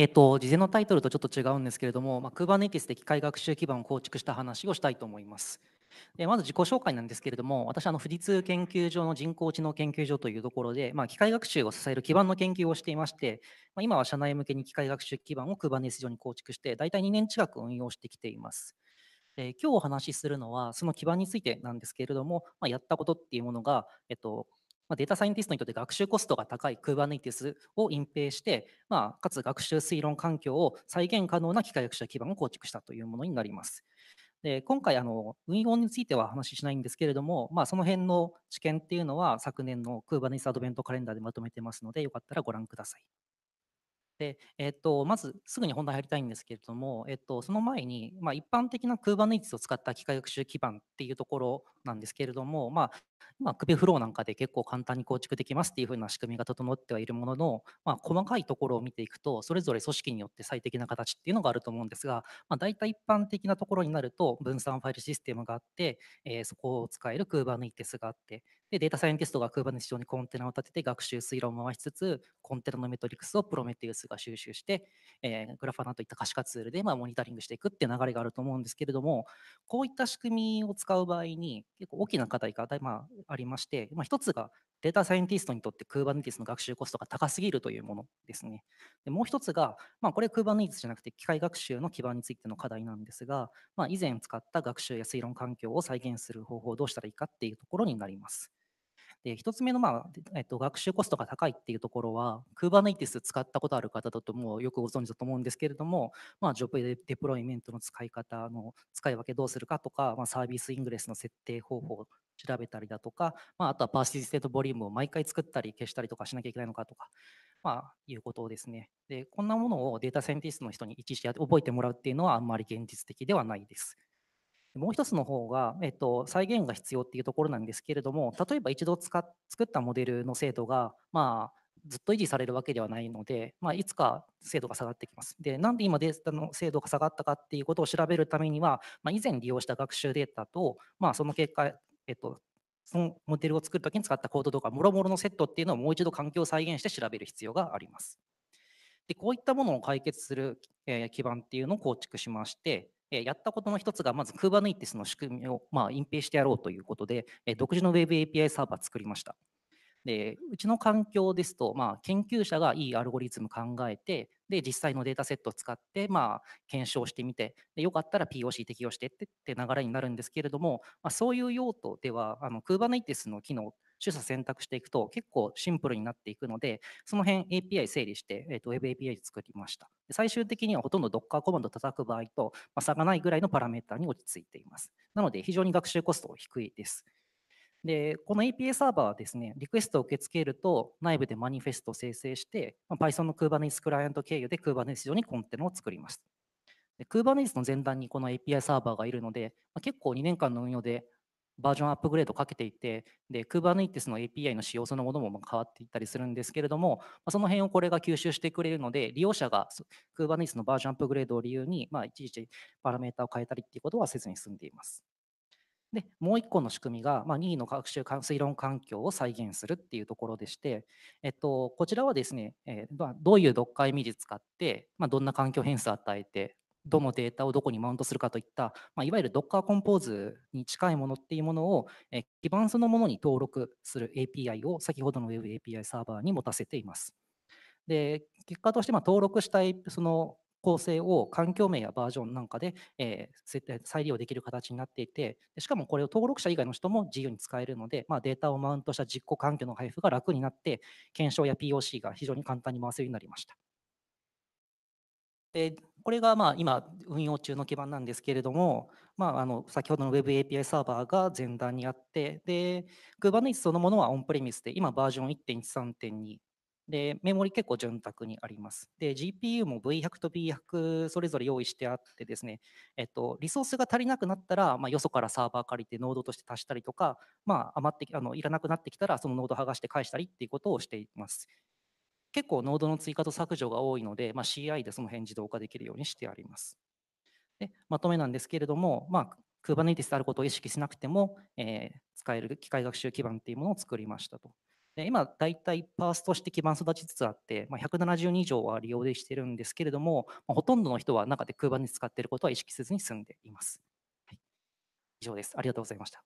えっと、事前のタイトルとちょっと違うんですけれども、まあ、Kubernetes で機械学習基盤を構築した話をしたいと思います。でまず自己紹介なんですけれども、私あの富士通研究所の人工知能研究所というところで、まあ、機械学習を支える基盤の研究をしていまして、まあ、今は社内向けに機械学習基盤を Kubernetes 上に構築して、大体2年近く運用してきています。で今日お話しするのは、その基盤についてなんですけれども、まあ、やったことっていうものが、えっと、まあ、データサイエンティストにとって学習コストが高い Kubernetes を隠蔽して、まあ、かつ学習推論環境を再現可能な機械学習基盤を構築したというものになります。で今回あの、運用については話ししないんですけれども、まあ、その辺の知見っていうのは昨年の Kubernetes アドベントカレンダーでまとめてますので、よかったらご覧ください。で、えっと、まずすぐに本題入りたいんですけれども、えっと、その前に、まあ、一般的な Kubernetes を使った機械学習基盤っていうところなんですけれども、まあ、首フローなんかで結構簡単に構築できますっていうふうな仕組みが整ってはいるものの、まあ、細かいところを見ていくと、それぞれ組織によって最適な形っていうのがあると思うんですが、まあ、大体一般的なところになると、分散ファイルシステムがあって、えー、そこを使える Kubernetes があって、でデータサイエンティストが Kubernetes 上にコンテナを立てて学習推論を回しつつ、コンテナのメトリクスを Prometheus が収集して、えー、グラファナといった可視化ツールでまあモニタリングしていくっていう流れがあると思うんですけれども、こういった仕組みを使う場合に、結構大きな課題が、まあ、ありまして、まあ、つがデータサイエンティストにとって Kubernetes の学習コストが高すぎるというものですね。でもう1つが、まあ、これ Kubernetes じゃなくて機械学習の基盤についての課題なんですが、まあ、以前使った学習や推論環境を再現する方法をどうしたらいいかっていうところになります。で、1つ目の、まあえっと、学習コストが高いっていうところは、Kubernetes 使ったことある方だともうよくご存知だと思うんですけれども、まあ、ジョブデプロイメントの使い方の使い分けどうするかとか、まあ、サービスイングレスの設定方法を調べたりだとか、まあ、あとはパーシステートボリュームを毎回作ったり消したりとかしなきゃいけないのかとか、まあ、いうことをですねで、こんなものをデータセンティストの人に一ちいて覚えてもらうっていうのはあんまり現実的ではないです。もう一つの方が、えっと、再現が必要っていうところなんですけれども例えば一度使作ったモデルの精度が、まあ、ずっと維持されるわけではないので、まあ、いつか精度が下がってきます。で、なんで今データの精度が下がったかっていうことを調べるためには、まあ、以前利用した学習データと、まあ、その結果、えっと、そのモデルを作るときに使ったコードとか、もろもろのセットっていうのをもう一度環境を再現して調べる必要があります。で、こういったものを解決する基盤っていうのを構築しまして、やったことの一つが、まず Kubernetes の仕組みを、まあ、隠蔽してやろうということで、独自の Web API サーバー作りました。でうちの環境ですと、まあ、研究者がいいアルゴリズム考えてで実際のデータセットを使って、まあ、検証してみてでよかったら POC 適用してってって流れになるんですけれども、まあ、そういう用途では Kubernetes の機能取捨選択していくと結構シンプルになっていくので、その辺 API 整理して、えー、と Web API 作りました。最終的にはほとんど Docker コマンド叩く場合と、ま差がないぐらいのパラメータに落ち着いています。なので非常に学習コスト低いです。で、この API サーバーはですね、リクエストを受け付けると内部でマニフェストを生成して、ま Python の Kubernetes クライアント経由で Kubernetes 上にコンテナを作ります。で Kubernetes の前段にこの API サーバーがいるので、ま結構2年間の運用でバージョンアップグレードかけていてで Kubernetes の API の仕様そのものも変わっていったりするんですけれどもその辺をこれが吸収してくれるので利用者が Kubernetes のバージョンアップグレードを理由に、まあ、いちいちパラメータを変えたりっていうことはせずに済んでいます。でもう1個の仕組みが、まあ、任意の学習推論環境を再現するっていうところでして、えっと、こちらはですね、えー、どういう読解未知使って、まあ、どんな環境変数を与えてどのデータをどこにマウントするかといった、まあ、いわゆる Docker Compose に近いものっていうものを、え基盤そのものに登録する API を先ほどの Web API サーバーに持たせています。で結果として、登録したいその構成を環境名やバージョンなんかで、えー、再利用できる形になっていて、しかもこれを登録者以外の人も自由に使えるので、まあ、データをマウントした実行環境の配布が楽になって、検証や POC が非常に簡単に回せるようになりました。でこれがまあ今運用中の基盤なんですけれども、まあ、あの先ほどの Web API サーバーが前段にあってで Kubernetes そのものはオンプレミスで今バージョン1.13.2でメモリ結構潤沢にありますで GPU も V100 と B100 それぞれ用意してあってですね、えっと、リソースが足りなくなったら、まあ、よそからサーバー借りてノードとして足したりとか、まあ、余ってあのいらなくなってきたらそのノード剥がして返したりっていうことをしています結構ノードの追加と削除が多いので、まあ、CI でその辺自動化できるようにしてあります。でまとめなんですけれども、まあ、Kubernetes であることを意識しなくても、えー、使える機械学習基盤っていうものを作りましたと。で今、大体パースとして基盤育ちつつあって、まあ、170人以上は利用でしてるんですけれども、まあ、ほとんどの人は中で Kubernetes 使っていることは意識せずに済んでいます。はい、以上です。ありがとうございました。